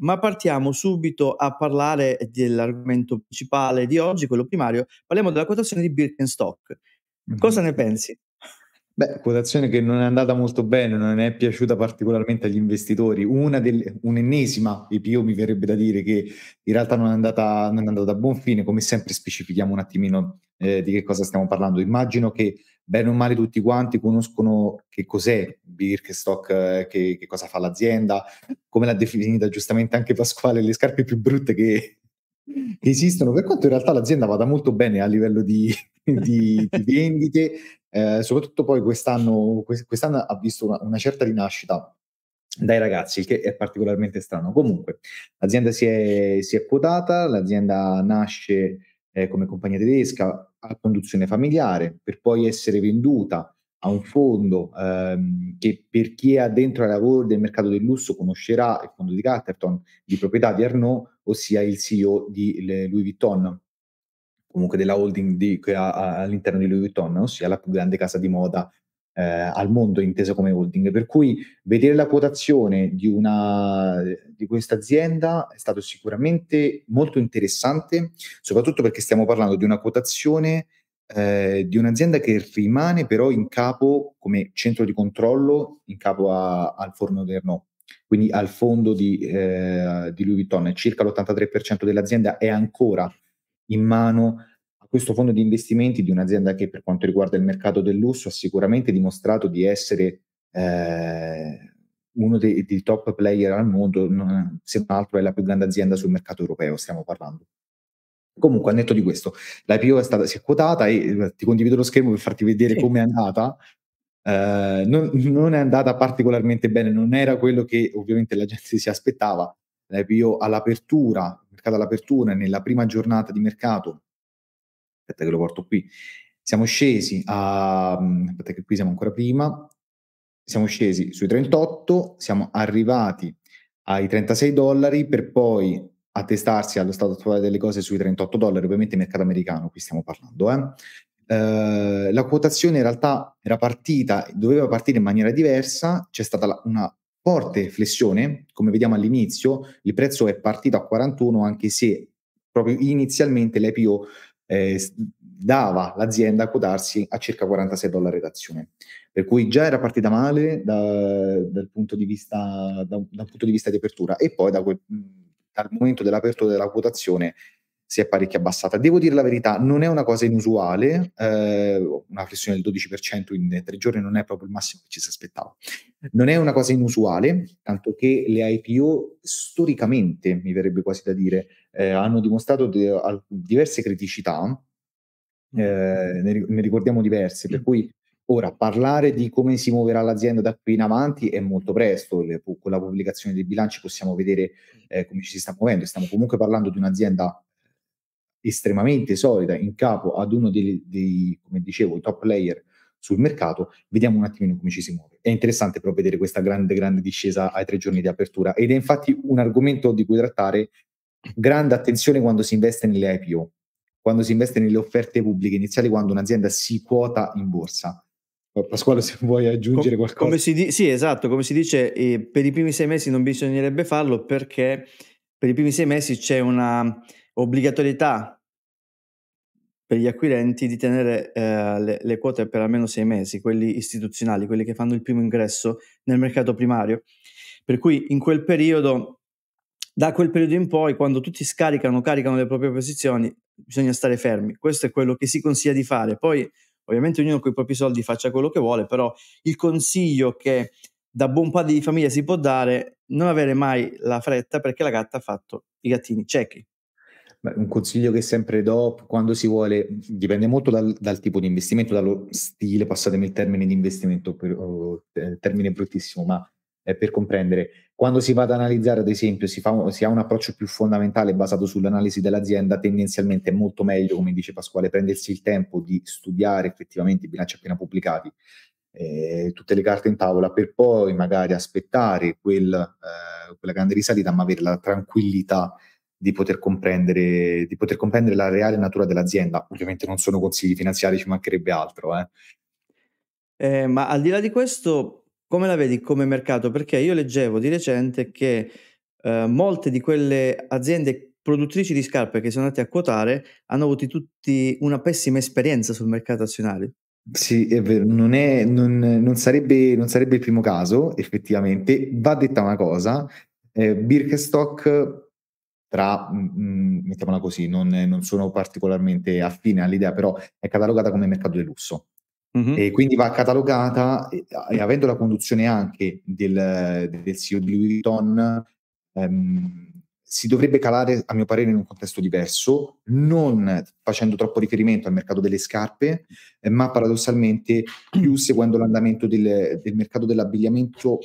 ma partiamo subito a parlare dell'argomento principale di oggi, quello primario. Parliamo della quotazione di Birkenstock. Cosa ne pensi? Beh, quotazione che non è andata molto bene, non è piaciuta particolarmente agli investitori. Una del, un'ennesima, IPO mi verrebbe da dire che in realtà non è, andata, non è andata a buon fine, come sempre specifichiamo un attimino eh, di che cosa stiamo parlando. Immagino che bene o male tutti quanti conoscono che cos'è Birkenstock, eh, che, che, cosa fa l'azienda, come l'ha definita giustamente anche Pasquale, le scarpe più brutte che, che esistono, per quanto in realtà l'azienda vada molto bene a livello di, di, di vendite, eh, soprattutto poi quest'anno, quest'anno ha visto una, una certa rinascita dai ragazzi, il che è particolarmente strano. Comunque, l'azienda si è, si è quotata, l'azienda nasce eh, come compagnia tedesca, a conduzione familiare per poi essere venduta a un fondo ehm, che per chi è addentro ai lavori del mercato del lusso conoscerà il fondo di Catterton di proprietà di Arnaud, ossia il CEO di Louis Vuitton, comunque della holding di, che ha all'interno di Louis Vuitton, ossia la più grande casa di moda eh, al mondo inteso come holding. Per cui vedere la quotazione di, una, di questa azienda è stato sicuramente molto interessante, soprattutto perché stiamo parlando di una quotazione eh, di un'azienda che rimane però in capo come centro di controllo in capo a, al forno del no. Quindi al fondo di, eh, di Louis Vuitton, circa l'83% dell'azienda è ancora in mano questo fondo di investimenti di un'azienda che per quanto riguarda il mercato del lusso ha sicuramente dimostrato di essere eh, uno dei, dei, top player al mondo, non, se non altro è la più grande azienda sul mercato europeo, stiamo parlando. Comunque, a netto di questo, l'IPO è stata, si è quotata e eh, ti condivido lo schermo per farti vedere sì. come è andata. Eh, non, non, è andata particolarmente bene, non era quello che ovviamente la gente si aspettava. L'IPO all'apertura, mercato all'apertura, nella prima giornata di mercato aspetta che lo porto qui, siamo scesi a, mm, aspetta che qui siamo ancora prima, siamo scesi sui 38, siamo arrivati ai 36 dollari per poi attestarsi allo stato attuale delle cose sui 38 dollari, ovviamente mercato americano, qui stiamo parlando. Eh. Eh, la quotazione in realtà era partita, doveva partire in maniera diversa, c'è stata la, una forte flessione, come vediamo all'inizio, il prezzo è partito a 41 anche se proprio inizialmente l'IPO eh, dava l'azienda a quotarsi a circa 46 dollari d'azione, per cui già era partita male da, dal punto di vista, da, da punto di, vista di apertura e poi da quel, dal momento dell'apertura della quotazione si è parecchio abbassata. Devo dire la verità, non è una cosa inusuale, eh, una flessione del 12% in tre giorni non è proprio il massimo che ci si aspettava. Non è una cosa inusuale, tanto che le IPO storicamente, mi verrebbe quasi da dire, eh, hanno dimostrato de- al- diverse criticità, mm. eh, ne, ricordiamo diverse, per mm. cui ora parlare di come si muoverà l'azienda da qui in avanti è molto presto, Le, con la pubblicazione dei bilanci possiamo vedere mm. eh, come ci si sta muovendo, stiamo comunque parlando di un'azienda estremamente solida in capo ad uno dei, dei come dicevo, top player sul mercato, vediamo un attimino come ci si muove. È interessante però vedere questa grande, grande discesa ai tre giorni di apertura ed è infatti un argomento di cui trattare grande attenzione quando si investe nelle IPO, quando si investe nelle offerte pubbliche iniziali, quando un'azienda si quota in borsa. Pasquale, se vuoi aggiungere Com- qualcosa. Come si di- sì, esatto, come si dice, eh, per i primi sei mesi non bisognerebbe farlo perché per i primi sei mesi c'è una obbligatorietà per gli acquirenti di tenere eh, le, le, quote per almeno sei mesi, quelli istituzionali, quelli che fanno il primo ingresso nel mercato primario. Per cui in quel periodo da quel periodo in poi, quando tutti scaricano, caricano le proprie posizioni, bisogna stare fermi. Questo è quello che si consiglia di fare. Poi, ovviamente, ognuno con i propri soldi faccia quello che vuole, però il consiglio che da buon padre di famiglia si può dare non avere mai la fretta perché la gatta ha fatto i gattini ciechi. un consiglio che sempre do quando si vuole, dipende molto dal, dal, tipo di investimento, dallo stile, passatemi il termine di investimento, per, oh, eh, termine bruttissimo, ma eh, per comprendere. Quando si va ad analizzare, ad esempio, si, fa, si, ha un approccio più fondamentale basato sull'analisi dell'azienda, tendenzialmente è molto meglio, come dice Pasquale, prendersi il tempo di studiare effettivamente i bilanci appena pubblicati, eh, tutte le carte in tavola, per poi magari aspettare quel, eh, quella grande risalita, ma avere la tranquillità di poter, comprendere, di poter comprendere la reale natura dell'azienda. Ovviamente non sono consigli finanziari, ci mancherebbe altro. Eh. Eh, ma al di là di questo, come la vedi come mercato? Perché io leggevo di recente che eh, molte di quelle aziende produttrici di scarpe che sono andate a quotare hanno avuto tutti una pessima esperienza sul mercato azionario. Sì, è vero, non, è, non, non, sarebbe, non sarebbe, il primo caso, effettivamente. Va detta una cosa, eh, Birkenstock tra, mh, mm, mm, mettiamola così, non, non, sono particolarmente affine all'idea, però è catalogata come mercato di lusso. Mm-hmm. E quindi va catalogata e, e, avendo la conduzione anche del, del CEO di Louis Vuitton, ehm, si dovrebbe calare, a mio parere, in un contesto diverso, non facendo troppo riferimento al mercato delle scarpe, eh, ma paradossalmente più seguendo l'andamento del, del, mercato dell'abbigliamento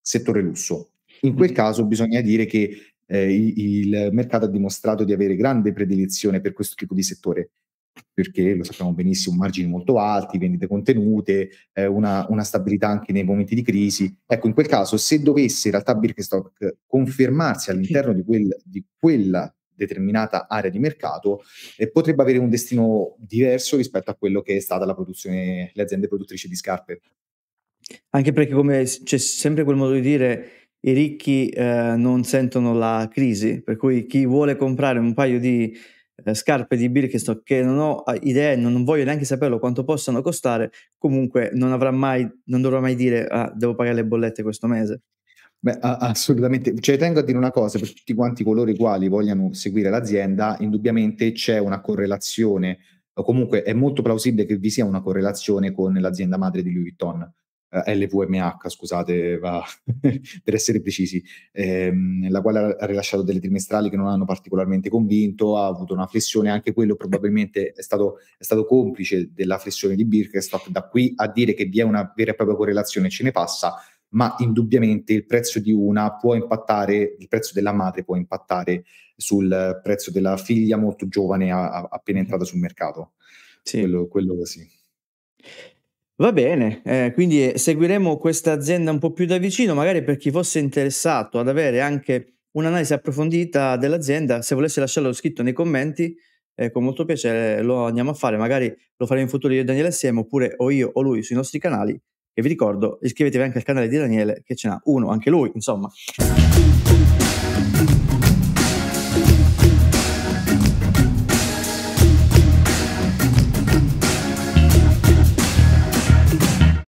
settore lusso. In quel caso bisogna dire che eh, il mercato ha dimostrato di avere grande predilezione per questo tipo di settore perché lo sappiamo benissimo, margini molto alti, vendite contenute, eh, una, una, stabilità anche nei momenti di crisi. Ecco, in quel caso, se dovesse in realtà Birkenstock confermarsi all'interno di, quel, di, quella determinata area di mercato, eh, potrebbe avere un destino diverso rispetto a quello che è stata la produzione, le aziende produttrici di scarpe. Anche perché, come c'è sempre quel modo di dire, i ricchi eh, non sentono la crisi, per cui chi vuole comprare un paio di eh, scarpe di Birkenstock che non ho ah, idea, non, non voglio neanche saperlo quanto possano costare, comunque non, avrà mai, non dovrà mai dire ah, devo pagare le bollette questo mese. Beh, assolutamente, cioè tengo a dire una cosa, per tutti quanti coloro i quali vogliano seguire l'azienda, indubbiamente c'è una correlazione, o comunque è molto plausibile che vi sia una correlazione con l'azienda madre di Louis Vuitton eh, LVMH, scusate, va, per essere precisi, ehm, la quale ha rilasciato delle trimestrali che non hanno particolarmente convinto, ha avuto una flessione, anche quello probabilmente è stato, è stato complice della flessione di Birkenstock, da qui a dire che vi è una vera e propria correlazione ce ne passa, ma indubbiamente il prezzo di una può impattare, il prezzo della madre può impattare sul prezzo della figlia molto giovane a, a, appena mm-hmm. entrata sul mercato. Sì. Quello, quello sì. Va bene, eh, quindi eh, seguiremo questa azienda un po' più da vicino, magari per chi fosse interessato ad avere anche un'analisi approfondita dell'azienda, se volesse lasciarlo scritto nei commenti, eh, con molto piacere lo andiamo a fare, magari lo faremo in futuro io e Daniele assieme, oppure o io o lui sui nostri canali. E vi ricordo, iscrivetevi anche al canale di Daniele, che ce n'ha uno, anche lui, insomma.